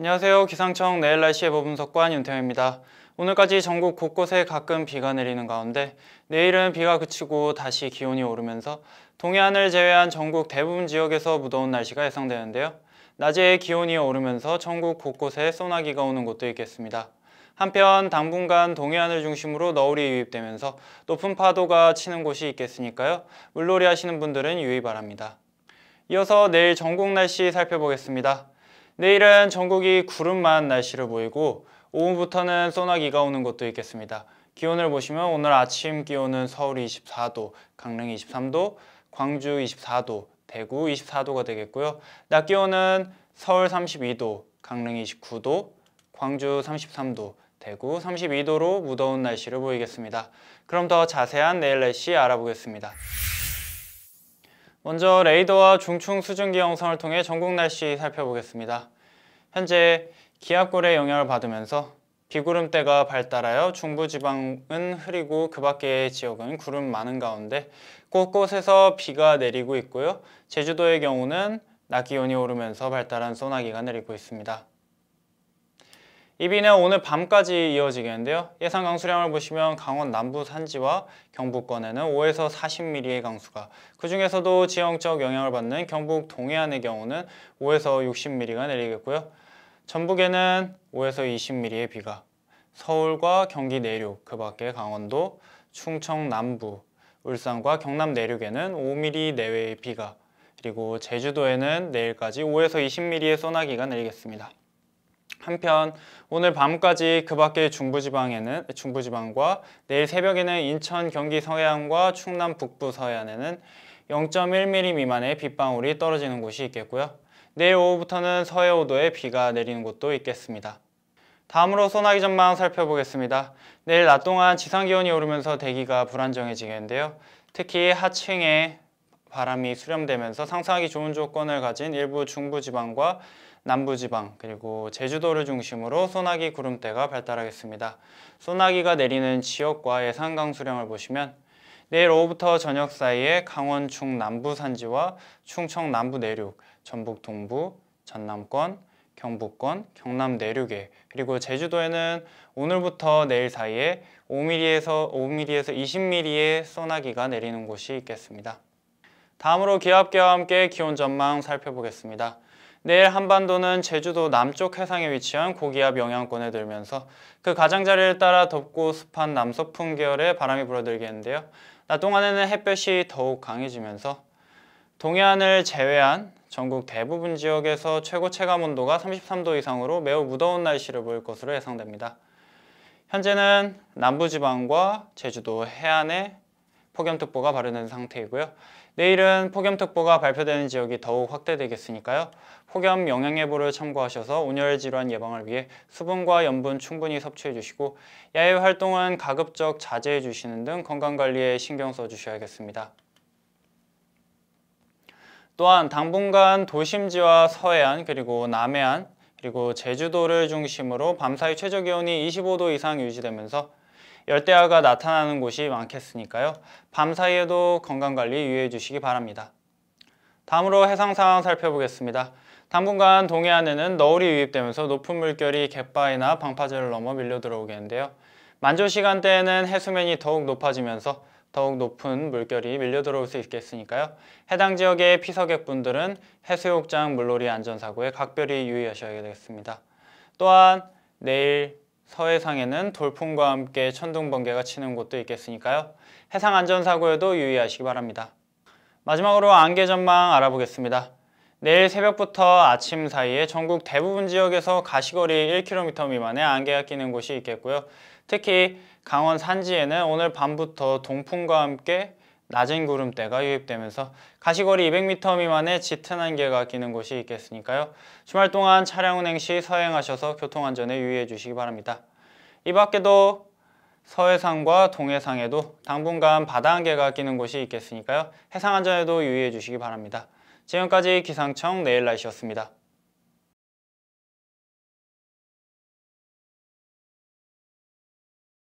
안녕하세요. 기상청 내일 날씨 예보 분석관 윤태호입니다 오늘까지 전국 곳곳에 가끔 비가 내리는 가운데 내일은 비가 그치고 다시 기온이 오르면서 동해안을 제외한 전국 대부분 지역에서 무더운 날씨가 예상되는데요. 낮에 기온이 오르면서 전국 곳곳에 소나기가 오는 곳도 있겠습니다. 한편 당분간 동해안을 중심으로 너울이 유입되면서 높은 파도가 치는 곳이 있겠으니까요. 물놀이 하시는 분들은 유의 바랍니다. 이어서 내일 전국 날씨 살펴보겠습니다. 내일은 전국이 구름만 날씨로 보이고 오후부터는 소나기가 오는 곳도 있겠습니다. 기온을 보시면 오늘 아침 기온은 서울이 24도, 강릉 23도, 광주 24도, 대구 24도가 되겠고요. 낮 기온은 서울 32도, 강릉 29도, 광주 33도, 대구 32도로 무더운 날씨를 보이겠습니다. 그럼 더 자세한 내일 날씨 알아보겠습니다. 먼저 레이더와 중충 수증기 영상을 통해 전국 날씨 살펴보겠습니다. 현재 기압골의 영향을 받으면서 비구름대가 발달하여 중부지방은 흐리고 그 밖의 지역은 구름 많은 가운데 곳곳에서 비가 내리고 있고요. 제주도의 경우는 낮 기온이 오르면서 발달한 소나기가 내리고 있습니다. 이 비는 오늘 밤까지 이어지겠는데요. 예상 강수량을 보시면 강원 남부 산지와 경북권에는 5에서 40mm의 강수가 그중에서도 지형적 영향을 받는 경북 동해안의 경우는 5에서 60mm가 내리겠고요. 전북에는 5에서 20mm의 비가 서울과 경기 내륙, 그 밖에 강원도, 충청 남부, 울산과 경남 내륙에는 5mm 내외의 비가 그리고 제주도에는 내일까지 5에서 20mm의 소나기가 내리겠습니다. 한편 오늘 밤까지 그 밖의 중부지방에는 중부지방과 내일 새벽에는 인천, 경기 서해안과 충남 북부 서해안에는 0.1mm 미만의 빗방울이 떨어지는 곳이 있겠고요. 내일 오후부터는 서해 5도에 비가 내리는 곳도 있겠습니다. 다음으로 소나기 전망 살펴보겠습니다. 내일 낮 동안 지상기온이 오르면서 대기가 불안정해지겠는데요. 특히 하층에 바람이 수렴되면서 상상하기 좋은 조건을 가진 일부 중부지방과 남부지방 그리고 제주도를 중심으로 소나기 구름대가 발달하겠습니다. 소나기가 내리는 지역과 예상 강수량을 보시면 내일 오후부터 저녁 사이에 강원 충남부 산지와 충청 남부 내륙, 전북 동부, 전남권, 경북권, 경남 내륙에 그리고 제주도에는 오늘부터 내일 사이에 5mm에서 5mm에서 20mm의 소나기가 내리는 곳이 있겠습니다. 다음으로 기압계와 함께 기온 전망 살펴보겠습니다. 내일 한반도는 제주도 남쪽 해상에 위치한 고기압 영향권에 들면서 그 가장자리를 따라 덥고 습한 남서풍 계열의 바람이 불어들겠는데요. 낮 동안에는 햇볕이 더욱 강해지면서 동해안을 제외한 전국 대부분 지역에서 최고 체감온도가 33도 이상으로 매우 무더운 날씨를 보일 것으로 예상됩니다. 현재는 남부지방과 제주도 해안에 폭염특보가 발효된 상태이고요. 내일은 폭염특보가 발표되는 지역이 더욱 확대되겠으니까요. 폭염 영향예보를 참고하셔서 온열 질환 예방을 위해 수분과 염분 충분히 섭취해 주시고 야외 활동은 가급적 자제해 주시는 등 건강관리에 신경 써 주셔야겠습니다. 또한 당분간 도심지와 서해안 그리고 남해안 그리고 제주도를 중심으로 밤사이 최저기온이 25도 이상 유지되면서 열대야가 나타나는 곳이 많겠으니까요. 밤 사이에도 건강관리 유의해 주시기 바랍니다. 다음으로 해상 상황 살펴보겠습니다. 당분간 동해안에는 너울이 유입되면서 높은 물결이 갯바위나 방파제를 넘어 밀려 들어오겠는데요. 만조 시간대에는 해수면이 더욱 높아지면서 더욱 높은 물결이 밀려 들어올 수 있겠으니까요. 해당 지역의 피서객분들은 해수욕장 물놀이 안전사고에 각별히 유의하셔야 되겠습니다. 또한 내일 서해상에는 돌풍과 함께 천둥번개가 치는 곳도 있겠으니까요. 해상 안전사고에도 유의하시기 바랍니다. 마지막으로 안개 전망 알아보겠습니다. 내일 새벽부터 아침 사이에 전국 대부분 지역에서 가시거리 1km 미만의 안개가 끼는 곳이 있겠고요. 특히 강원 산지에는 오늘 밤부터 동풍과 함께 낮은 구름대가 유입되면서 가시거리 200m 미만의 짙은 안개가 끼는 곳이 있겠으니까요. 주말 동안 차량 운행 시 서행하셔서 교통안전에 유의해 주시기 바랍니다. 이 밖에도 서해상과 동해상에도 당분간 바다 안개가 끼는 곳이 있겠으니까요. 해상 안전에도 유의해 주시기 바랍니다. 지금까지 기상청 내일 날씨였습니다.